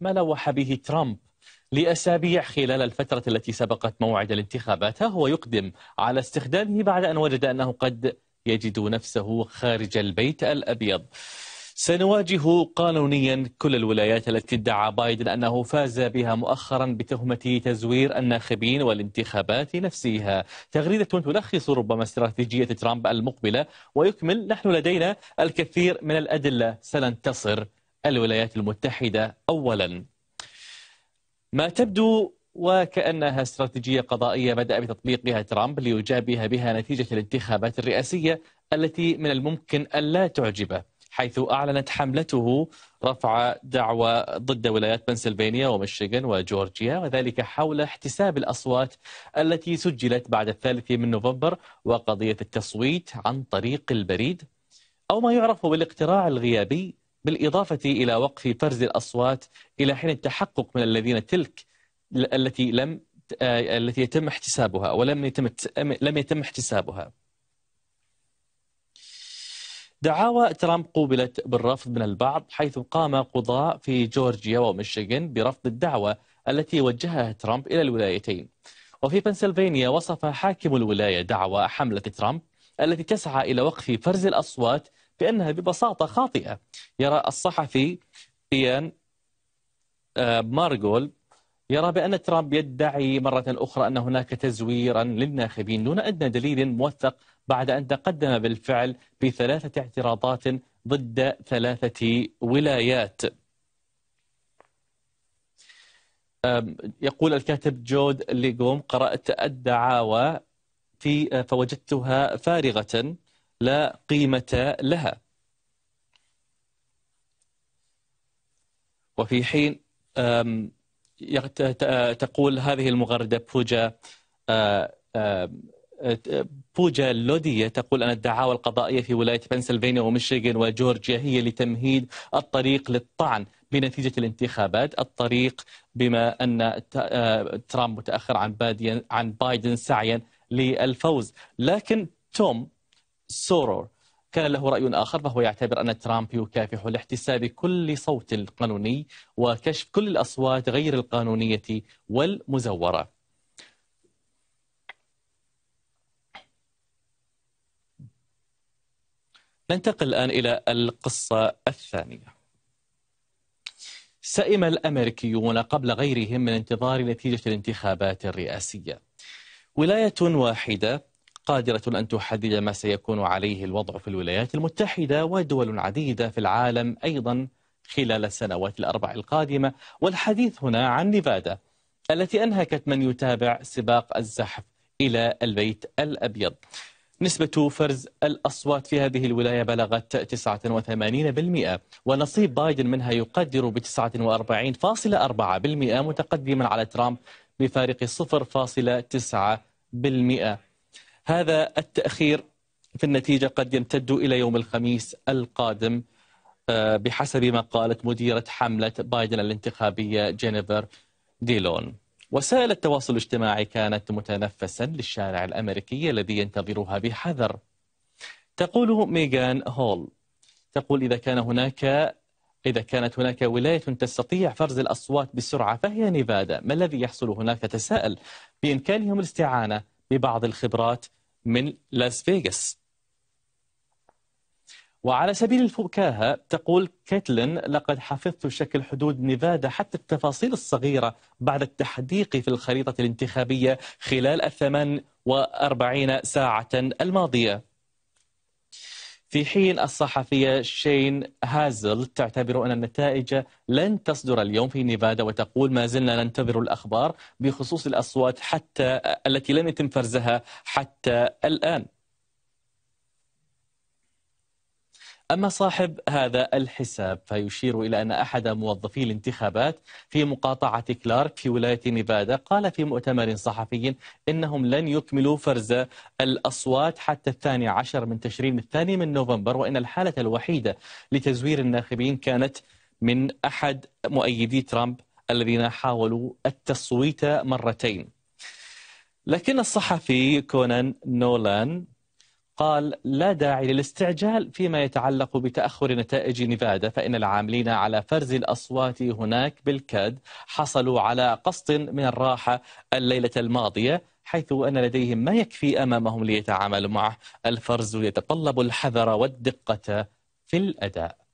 ما لوح به ترامب لأسابيع خلال الفترة التي سبقت موعد الانتخابات هو يقدم على استخدامه بعد أن وجد أنه قد يجد نفسه خارج البيت الأبيض سنواجه قانونيا كل الولايات التي ادعى بايدن أنه فاز بها مؤخرا بتهمة تزوير الناخبين والانتخابات نفسها تغريدة تلخص ربما استراتيجية ترامب المقبلة ويكمل نحن لدينا الكثير من الأدلة سننتصر الولايات المتحدة أولا ما تبدو وكأنها استراتيجية قضائية بدأ بتطبيقها ترامب ليجابه بها نتيجة الانتخابات الرئاسية التي من الممكن ألا تعجبه حيث أعلنت حملته رفع دعوى ضد ولايات بنسلفانيا ومشيغان وجورجيا وذلك حول احتساب الأصوات التي سجلت بعد الثالث من نوفمبر وقضية التصويت عن طريق البريد أو ما يعرف بالاقتراع الغيابي بالإضافة إلى وقف فرز الأصوات إلى حين التحقق من الذين تلك التي لم آه، التي يتم احتسابها ولم يتم لم يتم احتسابها. دعاوى ترامب قوبلت بالرفض من البعض حيث قام قضاء في جورجيا وميشيغان برفض الدعوة التي وجهها ترامب إلى الولايتين وفي بنسلفانيا وصف حاكم الولاية دعوى حملة ترامب التي تسعى إلى وقف فرز الأصوات بأنها ببساطة خاطئة يرى الصحفي إيان آه، مارغول يرى بأن ترامب يدعي مرة أخرى أن هناك تزويرا للناخبين دون أدنى دليل موثق بعد أن تقدم بالفعل بثلاثة اعتراضات ضد ثلاثة ولايات يقول الكاتب جود ليغوم قرأت الدعاوى في آه، فوجدتها فارغة لا قيمة لها وفي حين تقول هذه المغردة بوجا بوجا لودية تقول أن الدعاوى القضائية في ولاية بنسلفانيا وميشيغان وجورجيا هي لتمهيد الطريق للطعن بنتيجة الانتخابات الطريق بما أن ترامب متأخر عن عن بايدن سعيا للفوز لكن توم سورور كان له رأي آخر فهو يعتبر أن ترامب يكافح لاحتساب كل صوت قانوني وكشف كل الأصوات غير القانونية والمزورة ننتقل الآن إلى القصة الثانية سئم الأمريكيون قبل غيرهم من انتظار نتيجة الانتخابات الرئاسية ولاية واحدة قادرة أن تحدد ما سيكون عليه الوضع في الولايات المتحدة ودول عديدة في العالم أيضا خلال السنوات الأربع القادمة والحديث هنا عن نيفادا التي أنهكت من يتابع سباق الزحف إلى البيت الأبيض نسبة فرز الأصوات في هذه الولاية بلغت 89% ونصيب بايدن منها يقدر ب 49.4% متقدما على ترامب بفارق 0.9% هذا التأخير في النتيجة قد يمتد إلى يوم الخميس القادم آه، بحسب ما قالت مديرة حملة بايدن الانتخابية جينيفر ديلون وسائل التواصل الاجتماعي كانت متنفسا للشارع الأمريكي الذي ينتظرها بحذر تقول ميغان هول تقول إذا كان هناك إذا كانت هناك ولاية تستطيع فرز الأصوات بسرعة فهي نيفادا ما الذي يحصل هناك تساءل بإمكانهم الاستعانة ببعض الخبرات من لاس فيغاس وعلى سبيل الفكاهة تقول كاتلين لقد حفظت شكل حدود نيفادا حتى التفاصيل الصغيرة بعد التحديق في الخريطة الانتخابية خلال الثمان وأربعين ساعة الماضية في حين الصحفية شين هازل تعتبر أن النتائج لن تصدر اليوم في نيفادا وتقول ما زلنا ننتظر الأخبار بخصوص الأصوات حتى التي لم يتم فرزها حتى الآن أما صاحب هذا الحساب فيشير إلى أن أحد موظفي الانتخابات في مقاطعة كلارك في ولاية نيفادا قال في مؤتمر صحفي إنهم لن يكملوا فرز الأصوات حتى الثاني عشر من تشرين الثاني من نوفمبر وإن الحالة الوحيدة لتزوير الناخبين كانت من أحد مؤيدي ترامب الذين حاولوا التصويت مرتين لكن الصحفي كونان نولان قال لا داعي للاستعجال فيما يتعلق بتأخر نتائج نيفادا فإن العاملين على فرز الأصوات هناك بالكاد حصلوا على قسط من الراحة الليلة الماضية حيث أن لديهم ما يكفي أمامهم ليتعاملوا معه الفرز يتطلب الحذر والدقة في الأداء